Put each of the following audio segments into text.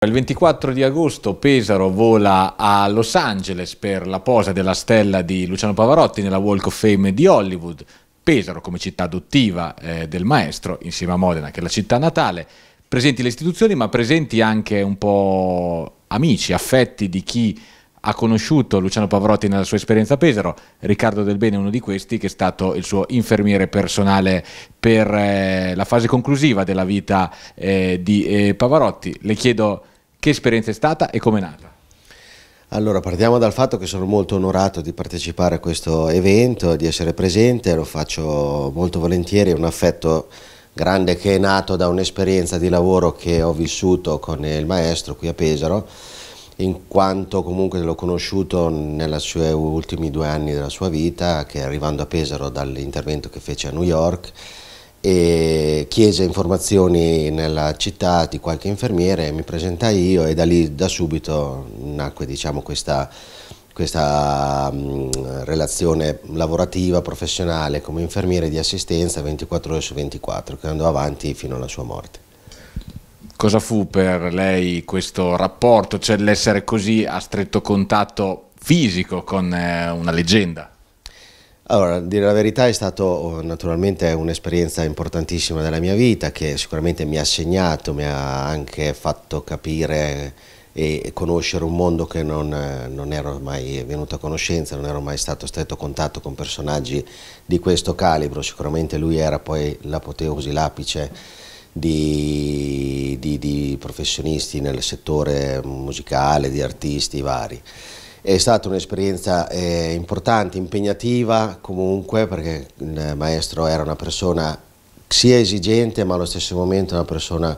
Il 24 di agosto Pesaro vola a Los Angeles per la posa della stella di Luciano Pavarotti nella Walk of Fame di Hollywood. Pesaro come città adottiva eh, del maestro, insieme a Modena che è la città natale, presenti le istituzioni ma presenti anche un po' amici, affetti di chi ha conosciuto Luciano Pavarotti nella sua esperienza a Pesaro, Riccardo Del Bene è uno di questi che è stato il suo infermiere personale per eh, la fase conclusiva della vita eh, di eh, Pavarotti. Le chiedo che esperienza è stata e come è nata? Allora, partiamo dal fatto che sono molto onorato di partecipare a questo evento, di essere presente, lo faccio molto volentieri, è un affetto grande che è nato da un'esperienza di lavoro che ho vissuto con il maestro qui a Pesaro, in quanto comunque l'ho conosciuto nei suoi ultimi due anni della sua vita, che arrivando a Pesaro dall'intervento che fece a New York, e chiese informazioni nella città di qualche infermiere, mi presentai io e da lì da subito nacque diciamo, questa, questa mh, mm, relazione lavorativa, professionale come infermiere di assistenza 24 ore su 24 che andò avanti fino alla sua morte. Cosa fu per lei questo rapporto, cioè l'essere così a stretto contatto fisico con eh, una leggenda? Allora, dire la verità è stata oh, naturalmente un'esperienza importantissima della mia vita che sicuramente mi ha segnato, mi ha anche fatto capire e conoscere un mondo che non, non, ero mai venuto a conoscenza, non ero mai stato a stretto contatto con personaggi di questo calibro, sicuramente lui era poi l'apoteosi, l'apice di, di, di professionisti nel settore musicale, di artisti vari. È stata un'esperienza eh, importante, impegnativa comunque perché il maestro era una persona sia esigente ma allo stesso momento una persona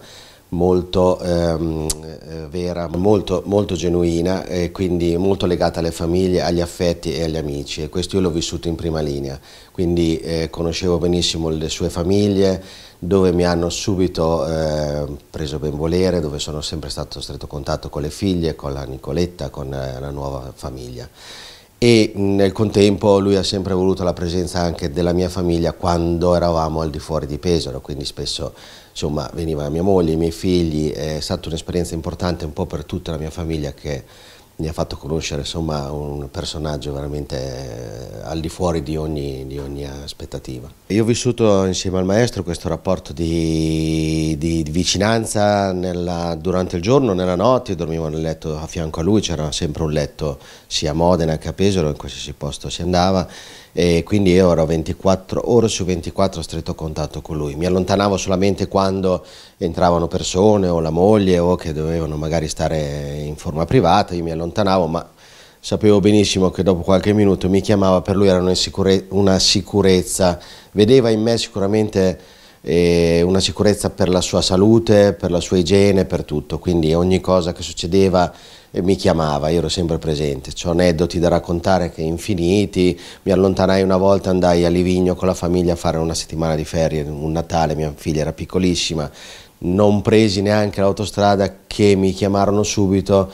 molto ehm, eh, vera, molto, molto genuina e quindi molto legata alle famiglie, agli affetti e agli amici e questo io l'ho vissuto in prima linea, quindi eh, conoscevo benissimo le sue famiglie dove mi hanno subito eh, preso ben volere, dove sono sempre stato stretto contatto con le figlie, con la Nicoletta, con eh, la nuova famiglia e nel contempo lui ha sempre voluto la presenza anche della mia famiglia quando eravamo al di fuori di Pesaro, quindi spesso insomma, veniva mia moglie, i miei figli, è stata un'esperienza importante un po' per tutta la mia famiglia che mi ha fatto conoscere insomma, un personaggio veramente eh, al di fuori di ogni, di ogni, aspettativa. Io ho vissuto insieme al maestro questo rapporto di, di, di vicinanza nella, durante il giorno, nella notte, io dormivo nel letto a fianco a lui, c'era sempre un letto sia a Modena che a Pesaro, in qualsiasi posto si andava e quindi io ero 24 ore su 24 a stretto contatto con lui. Mi allontanavo solamente quando entravano persone o la moglie o che dovevano magari stare in forma privata, io mi allontanavo allontanavo, ma sapevo benissimo che dopo qualche minuto mi chiamava, per lui era una, sicure una sicurezza, vedeva in me sicuramente eh, una sicurezza per la sua salute, per la sua igiene, per tutto, quindi ogni cosa che succedeva eh, mi chiamava, io ero sempre presente, ho aneddoti da raccontare che infiniti, mi allontanai una volta, andai a Livigno con la famiglia a fare una settimana di ferie, un Natale, mia figlia era piccolissima, non presi neanche l'autostrada che mi chiamarono subito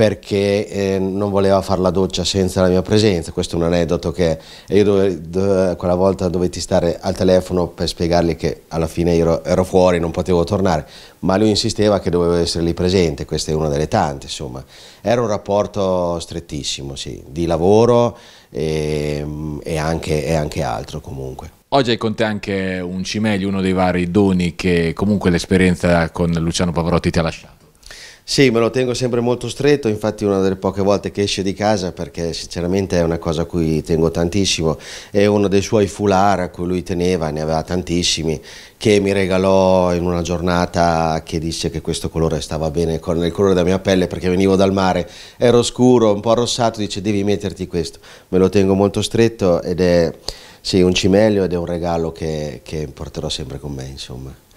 perché eh, non voleva fare la doccia senza la mia presenza, questo è un aneddoto che io dove, dove, quella volta dovetti stare al telefono per spiegargli che alla fine ero, ero, fuori, non potevo tornare, ma lui insisteva che dovevo essere lì presente, questa è una delle tante, insomma. Era un rapporto strettissimo, sì, di lavoro e, ehm, e, anche, e anche altro comunque. Oggi hai con te anche un cimeli, uno dei vari doni che comunque l'esperienza con Luciano Pavarotti ti ha lasciato. Sì, me lo tengo sempre molto stretto, infatti una delle poche volte che esce di casa perché sinceramente è una cosa a cui tengo tantissimo, è uno dei suoi foulard a cui lui teneva, ne aveva tantissimi, che mi regalò in una giornata che disse che questo colore stava bene con il colore della mia pelle perché venivo dal mare, ero scuro, un po' rossato, dice devi metterti questo, me lo tengo molto stretto ed è sì, un cimelio ed è un regalo che, che porterò sempre con me insomma.